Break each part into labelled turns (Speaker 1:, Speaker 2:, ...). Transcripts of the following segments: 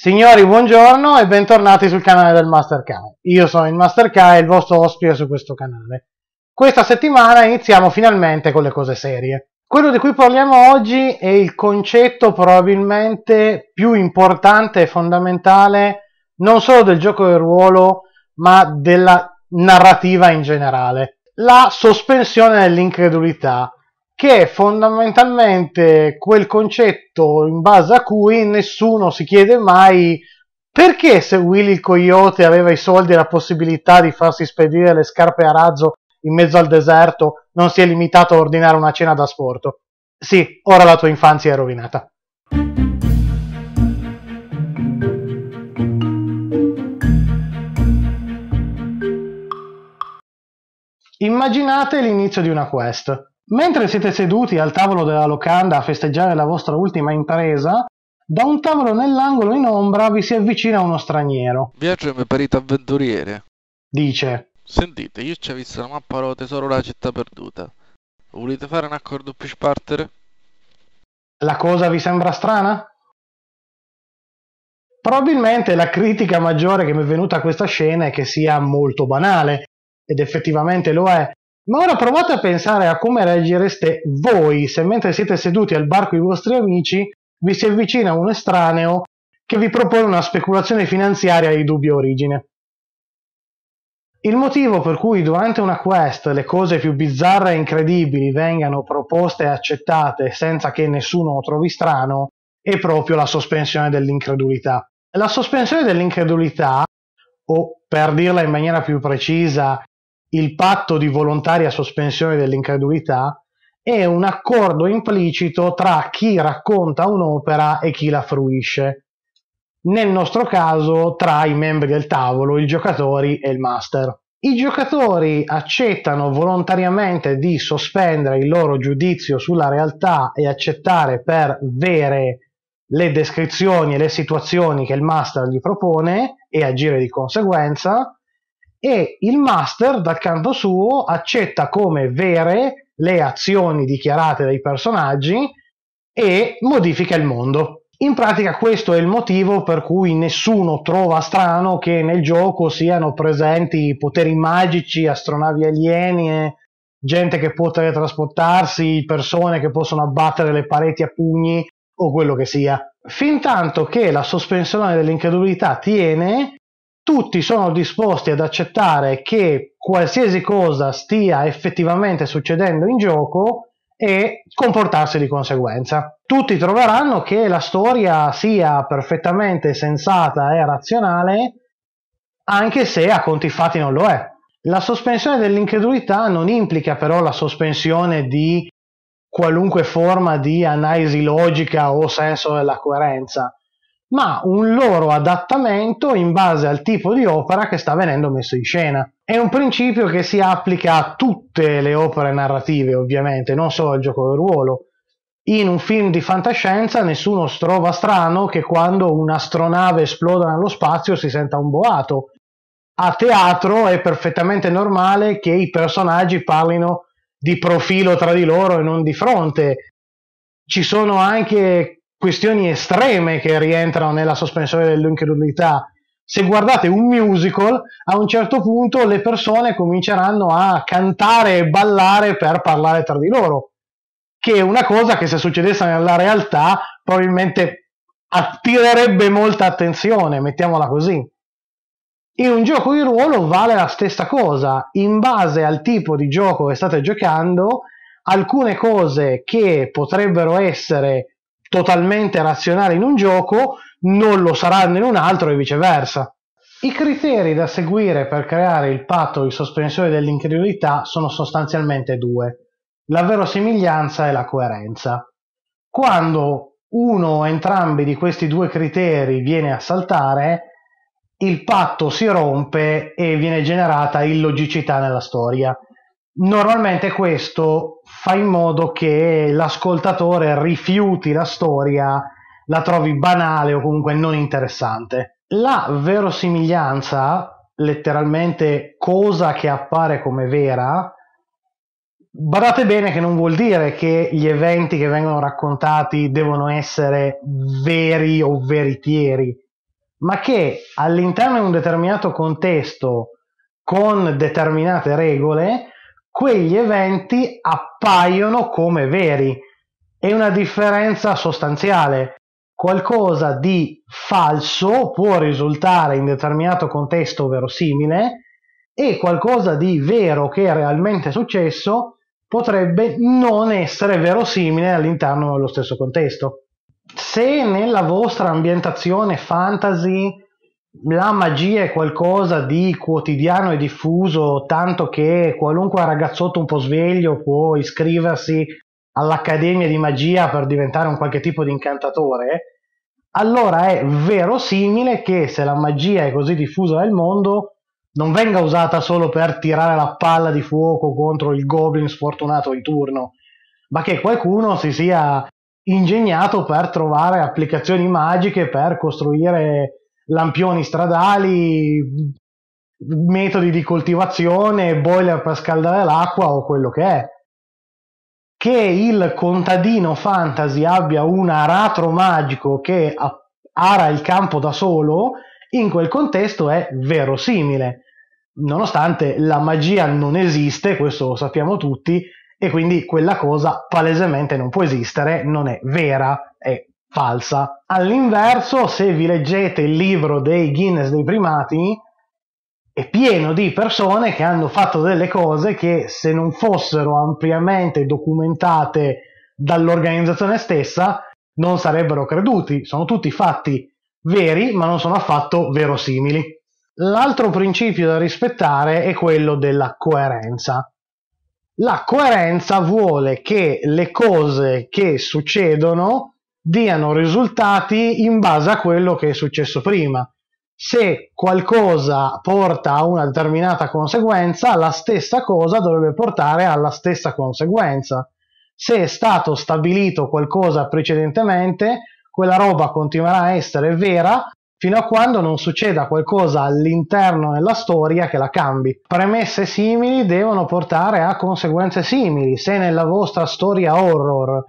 Speaker 1: Signori, buongiorno e bentornati sul canale del Master Kai. Io sono il Master Kai, il vostro ospite su questo canale. Questa settimana iniziamo finalmente con le cose serie. Quello di cui parliamo oggi è il concetto probabilmente più importante e fondamentale non solo del gioco del ruolo, ma della narrativa in generale. La sospensione dell'incredulità, che è fondamentalmente quel concetto in base a cui nessuno si chiede mai perché se Willy il coyote aveva i soldi e la possibilità di farsi spedire le scarpe a razzo in mezzo al deserto non si è limitato a ordinare una cena da sporto. Sì, ora la tua infanzia è rovinata. Immaginate l'inizio di una quest. Mentre siete seduti al tavolo della locanda a festeggiare la vostra ultima impresa, da un tavolo nell'angolo in ombra vi si avvicina uno straniero. Viaggio mi è parito avventuriere. Dice: Sentite, io ci ho visto la mappa rote tesoro la città perduta. Volete fare un accordo più spartere? La cosa vi sembra strana? Probabilmente la critica maggiore che mi è venuta a questa scena è che sia molto banale, ed effettivamente lo è, ma ora provate a pensare a come reagireste voi se mentre siete seduti al bar con i vostri amici vi si avvicina un estraneo che vi propone una speculazione finanziaria di dubbia origine. Il motivo per cui durante una quest le cose più bizzarre e incredibili vengano proposte e accettate senza che nessuno lo trovi strano è proprio la sospensione dell'incredulità. La sospensione dell'incredulità, o per dirla in maniera più precisa, il patto di volontaria sospensione dell'incredulità è un accordo implicito tra chi racconta un'opera e chi la fruisce. Nel nostro caso, tra i membri del tavolo, i giocatori e il master. I giocatori accettano volontariamente di sospendere il loro giudizio sulla realtà e accettare per vere le descrizioni e le situazioni che il master gli propone e agire di conseguenza, e il master dal canto suo accetta come vere le azioni dichiarate dai personaggi e modifica il mondo. In pratica questo è il motivo per cui nessuno trova strano che nel gioco siano presenti poteri magici, astronavi alieni, eh, gente che può teletrasportarsi, persone che possono abbattere le pareti a pugni o quello che sia. Fintanto che la sospensione dell'incredulità tiene, tutti sono disposti ad accettare che qualsiasi cosa stia effettivamente succedendo in gioco e comportarsi di conseguenza. Tutti troveranno che la storia sia perfettamente sensata e razionale, anche se a conti fatti non lo è. La sospensione dell'incredulità non implica però la sospensione di qualunque forma di analisi logica o senso della coerenza ma un loro adattamento in base al tipo di opera che sta venendo messo in scena. È un principio che si applica a tutte le opere narrative, ovviamente, non solo al gioco del ruolo. In un film di fantascienza nessuno trova strano che quando un'astronave esploda nello spazio si senta un boato. A teatro è perfettamente normale che i personaggi parlino di profilo tra di loro e non di fronte. Ci sono anche questioni estreme che rientrano nella sospensione dell'incredulità. Se guardate un musical, a un certo punto le persone cominceranno a cantare e ballare per parlare tra di loro, che è una cosa che se succedesse nella realtà probabilmente attirerebbe molta attenzione, mettiamola così. In un gioco di ruolo vale la stessa cosa, in base al tipo di gioco che state giocando, alcune cose che potrebbero essere totalmente razionale in un gioco non lo saranno in un altro e viceversa. I criteri da seguire per creare il patto di sospensione dell'incredulità sono sostanzialmente due, la verosimiglianza e la coerenza. Quando uno o entrambi di questi due criteri viene a saltare, il patto si rompe e viene generata illogicità nella storia. Normalmente questo fa in modo che l'ascoltatore rifiuti la storia, la trovi banale o comunque non interessante. La verosimiglianza, letteralmente cosa che appare come vera, Badate bene che non vuol dire che gli eventi che vengono raccontati devono essere veri o veritieri, ma che all'interno di un determinato contesto, con determinate regole, quegli eventi appaiono come veri. È una differenza sostanziale. Qualcosa di falso può risultare in determinato contesto verosimile e qualcosa di vero che è realmente successo potrebbe non essere verosimile all'interno dello stesso contesto. Se nella vostra ambientazione fantasy la magia è qualcosa di quotidiano e diffuso, tanto che qualunque ragazzotto un po' sveglio può iscriversi all'Accademia di Magia per diventare un qualche tipo di incantatore, allora è verosimile che se la magia è così diffusa nel mondo, non venga usata solo per tirare la palla di fuoco contro il goblin sfortunato di turno, ma che qualcuno si sia ingegnato per trovare applicazioni magiche per costruire lampioni stradali, metodi di coltivazione, boiler per scaldare l'acqua o quello che è. Che il contadino fantasy abbia un aratro magico che ara il campo da solo, in quel contesto è verosimile, nonostante la magia non esiste, questo lo sappiamo tutti, e quindi quella cosa palesemente non può esistere, non è vera, è falsa. All'inverso, se vi leggete il libro dei Guinness dei primati, è pieno di persone che hanno fatto delle cose che se non fossero ampiamente documentate dall'organizzazione stessa non sarebbero creduti. Sono tutti fatti veri, ma non sono affatto verosimili. L'altro principio da rispettare è quello della coerenza. La coerenza vuole che le cose che succedono diano risultati in base a quello che è successo prima. Se qualcosa porta a una determinata conseguenza, la stessa cosa dovrebbe portare alla stessa conseguenza. Se è stato stabilito qualcosa precedentemente, quella roba continuerà a essere vera fino a quando non succeda qualcosa all'interno della storia che la cambi. Premesse simili devono portare a conseguenze simili. Se nella vostra storia horror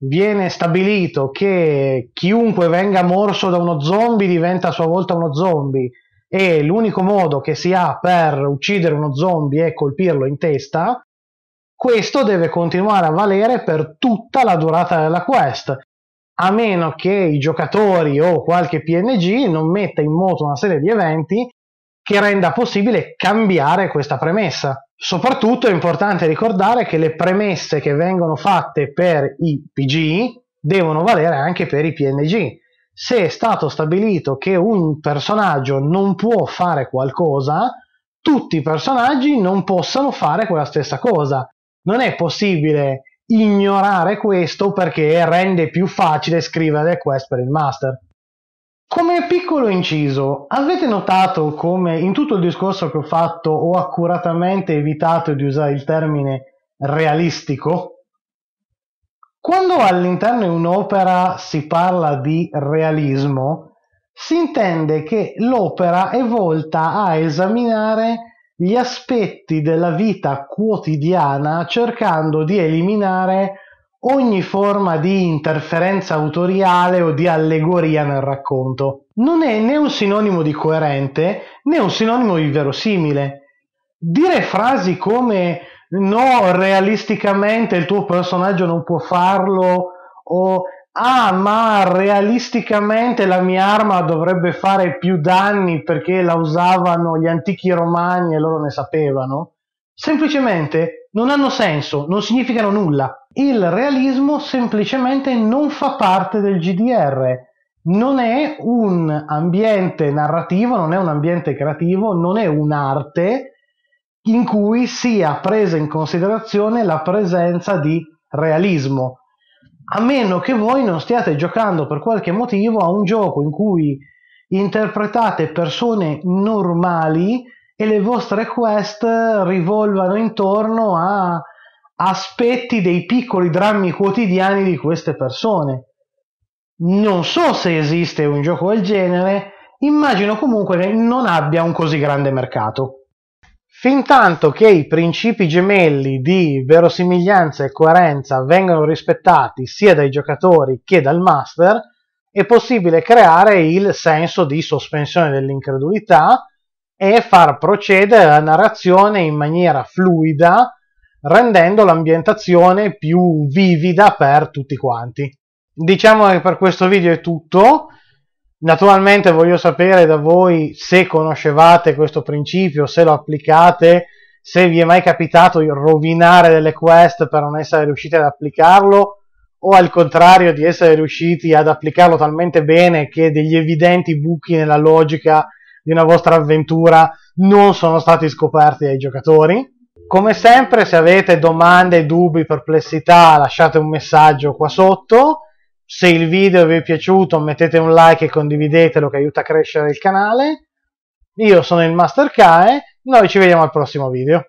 Speaker 1: viene stabilito che chiunque venga morso da uno zombie diventa a sua volta uno zombie e l'unico modo che si ha per uccidere uno zombie è colpirlo in testa, questo deve continuare a valere per tutta la durata della quest, a meno che i giocatori o qualche PNG non metta in moto una serie di eventi che renda possibile cambiare questa premessa. Soprattutto è importante ricordare che le premesse che vengono fatte per i PG devono valere anche per i PNG. Se è stato stabilito che un personaggio non può fare qualcosa, tutti i personaggi non possono fare quella stessa cosa. Non è possibile ignorare questo perché rende più facile scrivere le quest per il master. Come piccolo inciso, avete notato come in tutto il discorso che ho fatto ho accuratamente evitato di usare il termine realistico? Quando all'interno di un'opera si parla di realismo, si intende che l'opera è volta a esaminare gli aspetti della vita quotidiana cercando di eliminare ogni forma di interferenza autoriale o di allegoria nel racconto. Non è né un sinonimo di coerente né un sinonimo di verosimile. Dire frasi come no, realisticamente il tuo personaggio non può farlo o ah, ma realisticamente la mia arma dovrebbe fare più danni perché la usavano gli antichi romani e loro ne sapevano. Semplicemente non hanno senso, non significano nulla il realismo semplicemente non fa parte del GDR, non è un ambiente narrativo, non è un ambiente creativo, non è un'arte in cui sia presa in considerazione la presenza di realismo. A meno che voi non stiate giocando per qualche motivo a un gioco in cui interpretate persone normali e le vostre quest rivolvano intorno a aspetti dei piccoli drammi quotidiani di queste persone. Non so se esiste un gioco del genere, immagino comunque che non abbia un così grande mercato. Fin tanto che i principi gemelli di verosimiglianza e coerenza vengano rispettati sia dai giocatori che dal master, è possibile creare il senso di sospensione dell'incredulità e far procedere la narrazione in maniera fluida rendendo l'ambientazione più vivida per tutti quanti. Diciamo che per questo video è tutto. Naturalmente voglio sapere da voi se conoscevate questo principio, se lo applicate, se vi è mai capitato di rovinare delle quest per non essere riusciti ad applicarlo o al contrario di essere riusciti ad applicarlo talmente bene che degli evidenti buchi nella logica di una vostra avventura non sono stati scoperti dai giocatori. Come sempre, se avete domande, dubbi, perplessità, lasciate un messaggio qua sotto. Se il video vi è piaciuto, mettete un like e condividetelo che aiuta a crescere il canale. Io sono il Master Kae, noi ci vediamo al prossimo video.